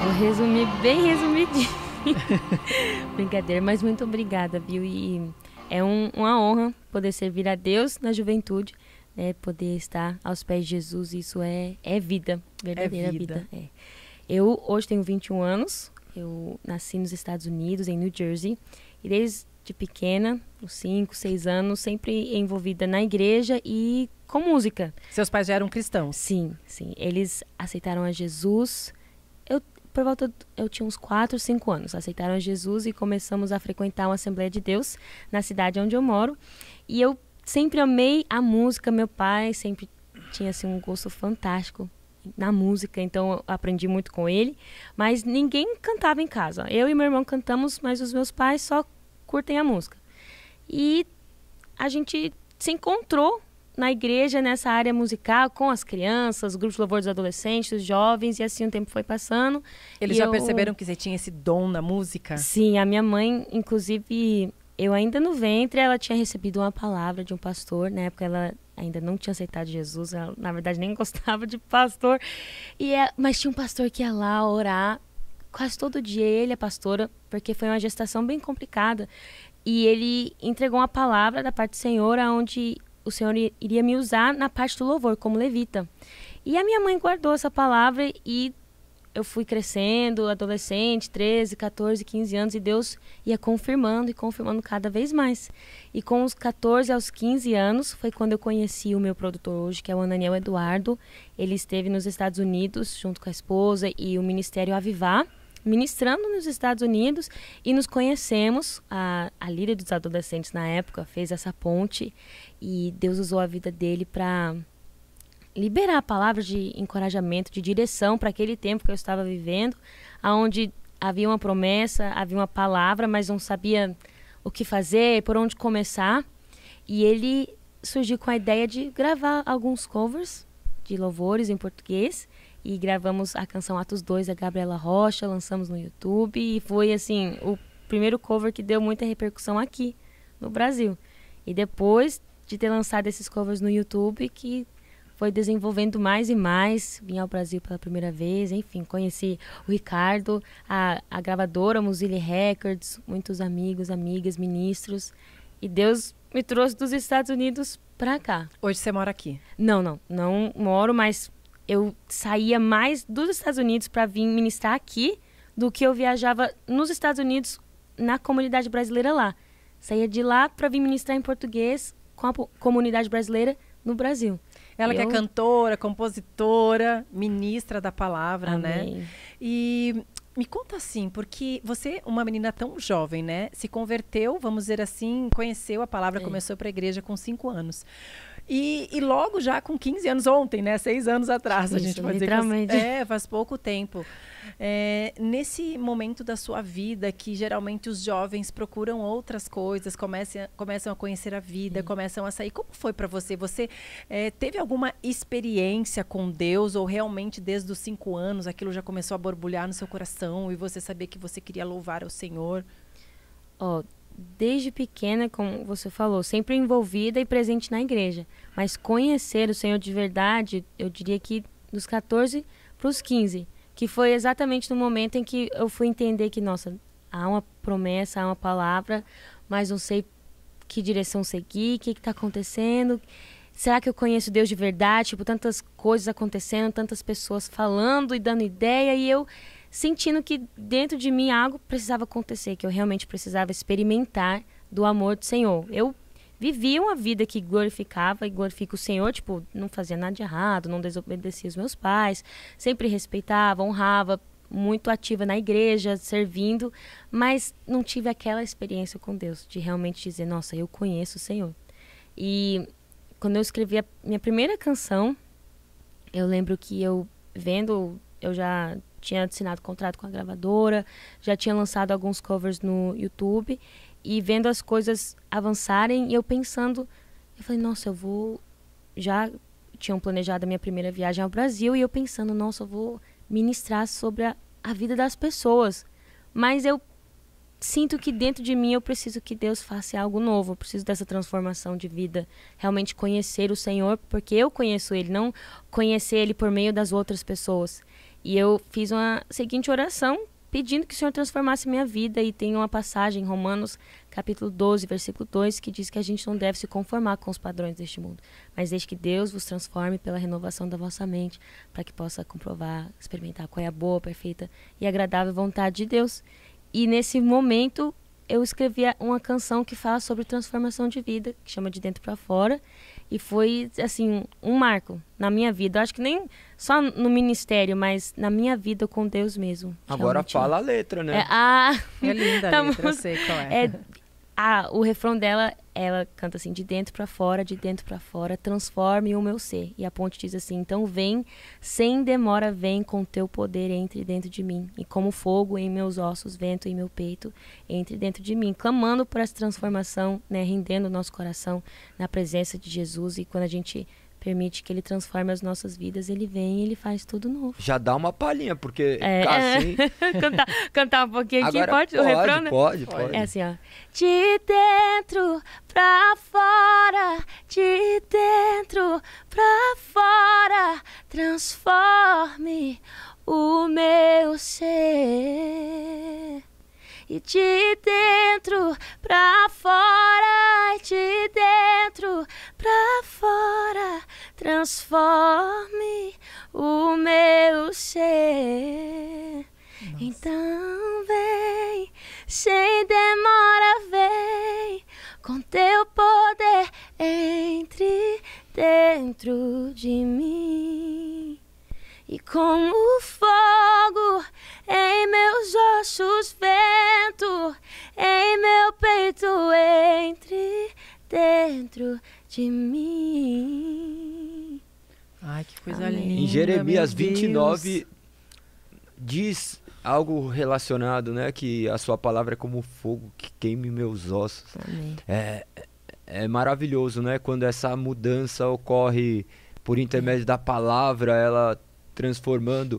Eu resumi bem resumidinho. Brincadeira, mas muito obrigada, viu? E é um, uma honra poder servir a Deus na juventude, né? poder estar aos pés de Jesus. Isso é, é vida, verdadeira é vida. vida é. Eu hoje tenho 21 anos, eu nasci nos Estados Unidos, em New Jersey, e desde pequena, uns 5, 6 anos, sempre envolvida na igreja e com música. Seus pais já eram cristãos? Sim, sim. Eles aceitaram a Jesus por volta. Eu tinha uns 4, 5 anos. Aceitaram a Jesus e começamos a frequentar uma Assembleia de Deus na cidade onde eu moro. E eu sempre amei a música. Meu pai sempre tinha assim, um gosto fantástico na música, então aprendi muito com ele. Mas ninguém cantava em casa. Eu e meu irmão cantamos, mas os meus pais só curtem a música. E a gente se encontrou na igreja, nessa área musical, com as crianças, grupos de louvor dos adolescentes, dos jovens, e assim o tempo foi passando. Eles já eu... perceberam que você tinha esse dom na música? Sim, a minha mãe, inclusive, eu ainda no ventre, ela tinha recebido uma palavra de um pastor, na né? época ela ainda não tinha aceitado Jesus, ela, na verdade nem gostava de pastor, e é, mas tinha um pastor que ia lá orar quase todo dia, ele, a é pastora, porque foi uma gestação bem complicada. E ele entregou uma palavra da parte do Senhor, onde o Senhor iria me usar na parte do louvor, como levita. E a minha mãe guardou essa palavra e eu fui crescendo, adolescente, 13, 14, 15 anos, e Deus ia confirmando e confirmando cada vez mais. E com os 14 aos 15 anos foi quando eu conheci o meu produtor hoje, que é o Ananiel Eduardo. Ele esteve nos Estados Unidos junto com a esposa e o Ministério Avivar ministrando nos Estados Unidos e nos conhecemos. A, a líder dos adolescentes na época fez essa ponte e Deus usou a vida dele para liberar palavras de encorajamento, de direção para aquele tempo que eu estava vivendo, aonde havia uma promessa, havia uma palavra, mas não sabia o que fazer, por onde começar. E ele surgiu com a ideia de gravar alguns covers de louvores em português e gravamos a canção Atos 2 da Gabriela Rocha, lançamos no YouTube e foi assim o primeiro cover que deu muita repercussão aqui no Brasil. E depois de ter lançado esses covers no YouTube que foi desenvolvendo mais e mais, vim ao Brasil pela primeira vez, enfim, conheci o Ricardo, a, a gravadora Musili Records, muitos amigos, amigas, ministros, e Deus me trouxe dos Estados Unidos para cá. Hoje você mora aqui? Não, não, não moro, mas eu saía mais dos Estados Unidos para vir ministrar aqui do que eu viajava nos Estados Unidos na comunidade brasileira lá. Saía de lá para vir ministrar em português com a comunidade brasileira no Brasil. Ela eu... que é cantora, compositora, ministra da palavra, né? Amém. né? E me conta assim, porque você, uma menina tão jovem, né? Se converteu, vamos dizer assim, conheceu a palavra, é. começou para a igreja com cinco anos. E, e, logo já com 15 anos, ontem, né? Seis anos atrás, Isso, a gente pode dizer. Faz, é, faz pouco tempo. É, nesse momento da sua vida, que geralmente os jovens procuram outras coisas, comecem, começam a conhecer a vida, Sim. começam a sair. Como foi para você? Você é, teve alguma experiência com Deus ou realmente desde os cinco anos aquilo já começou a borbulhar no seu coração e você sabia que você queria louvar o Senhor? oh desde pequena, como você falou, sempre envolvida e presente na igreja. Mas conhecer o Senhor de verdade, eu diria que dos 14 para os 15, que foi exatamente no momento em que eu fui entender que, nossa, há uma promessa, há uma palavra, mas não sei que direção seguir, o que está acontecendo. Será que eu conheço Deus de verdade? Tipo, tantas coisas acontecendo, tantas pessoas falando e dando ideia, e eu sentindo que dentro de mim algo precisava acontecer, que eu realmente precisava experimentar do amor do Senhor. Eu vivia uma vida que glorificava e glorifica o Senhor, tipo, não fazia nada de errado, não desobedecia os meus pais, sempre respeitava, honrava, muito ativa na igreja, servindo, mas não tive aquela experiência com Deus, de realmente dizer, nossa, eu conheço o Senhor. E quando eu escrevi a minha primeira canção, eu lembro que eu vendo, eu já tinha assinado contrato com a gravadora, já tinha lançado alguns covers no YouTube e vendo as coisas avançarem e eu pensando, eu falei, nossa, eu vou já tinham planejado a minha primeira viagem ao Brasil e eu pensando, nossa, eu vou ministrar sobre a, a vida das pessoas. Mas eu sinto que dentro de mim eu preciso que Deus faça algo novo, eu preciso dessa transformação de vida, realmente conhecer o Senhor, porque eu conheço ele, não conhecer ele por meio das outras pessoas. E eu fiz uma seguinte oração, pedindo que o Senhor transformasse minha vida. E tem uma passagem em Romanos, capítulo 12, versículo 2, que diz que a gente não deve se conformar com os padrões deste mundo, mas desde que Deus vos transforme pela renovação da vossa mente, para que possa comprovar, experimentar qual é a boa, perfeita e agradável vontade de Deus. E nesse momento eu escrevi uma canção que fala sobre transformação de vida, que chama de dentro para fora. E foi, assim, um marco na minha vida. Eu acho que nem só no ministério, mas na minha vida com Deus mesmo. Agora realmente. Né? fala a letra, né? É, a... Ah, é linda a tá letra, eu sei qual é. É a, o refrão dela, ela canta assim, de dentro para fora, de dentro para fora, transforme o meu ser. E a ponte diz assim, então vem, sem demora vem com teu poder, entre dentro de mim. E como fogo em meus ossos, vento em meu peito, entre dentro de mim. Clamando por essa transformação, né, rendendo o nosso coração na presença de Jesus. E quando a gente permite que ele transforme as nossas vidas, ele vem e ele faz tudo novo. Já dá uma palhinha, porque é, é. assim... É. cantar, cantar um pouquinho aqui, Agora pode, pode o refrão, né? Pode, pode. É assim, ó. De dentro pra fora, de dentro pra fora, transforme o meu ser. E de dentro pra fora, de dentro pra fora transforme o meu ser. Nossa. Então vem, sem demora, vem com teu poder entre dentro de mim. E como fogo em meus ossos, vento em meu peito entre dentro de mim. Ai, que coisa Amém. linda. Em Jeremias 29 diz algo relacionado, né? Que a sua palavra é como fogo que queime meus ossos. Amém. É, é maravilhoso, né? Quando essa mudança ocorre por intermédio da palavra, ela transformando.